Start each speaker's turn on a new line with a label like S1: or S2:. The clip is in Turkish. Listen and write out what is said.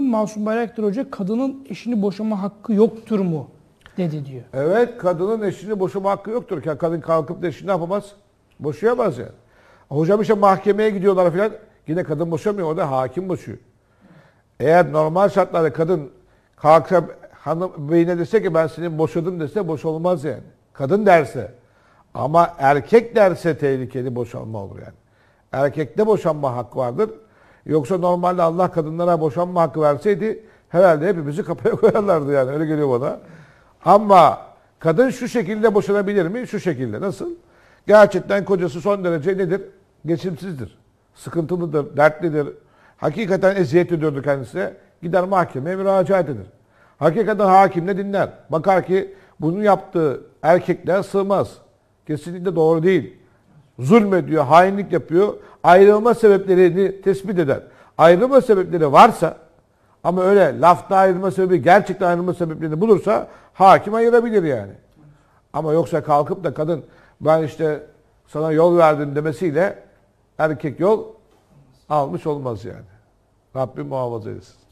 S1: Masum Bayraktar Hoca kadının eşini boşama hakkı yoktur mu dedi diyor. Evet kadının eşini boşama hakkı yoktur. Yani kadın kalkıp da eşini ne yapamaz? Boşayamaz yani. Hocam işte mahkemeye gidiyorlar filan. Yine kadın boşamıyor. Orada hakim boşuyor. Eğer normal şartlarda kadın kalksa hanım beyine dese ki ben seni boşadım dese boş olmaz yani. Kadın derse. Ama erkek derse tehlikeli boşanma olur yani. Erkekte boşanma hakkı vardır. Yoksa normalde Allah kadınlara boşanma hakkı verseydi herhalde hepimizi kapıya koyarlardı yani öyle geliyor bana. Ama kadın şu şekilde boşanabilir mi? Şu şekilde. Nasıl? Gerçekten kocası son derece nedir? Geçimsizdir. Sıkıntılıdır, dertlidir. Hakikaten eziyet ediyordu kendisine. Gider mahkemeye müracaat edilir. Hakikaten hakim ne dinler. Bakar ki bunu yaptığı erkekler sığmaz. Kesinlikle doğru değil zulmediyor, hainlik yapıyor. Ayrılma sebeplerini tespit eder. Ayrılma sebepleri varsa ama öyle lafta ayrılma sebebi, gerçekten ayrılma sebeplerini bulursa hakim ayırabilir yani. Ama yoksa kalkıp da kadın ben işte sana yol verdim demesiyle erkek yol almış olmaz yani. Rabbim muhafaza etsin.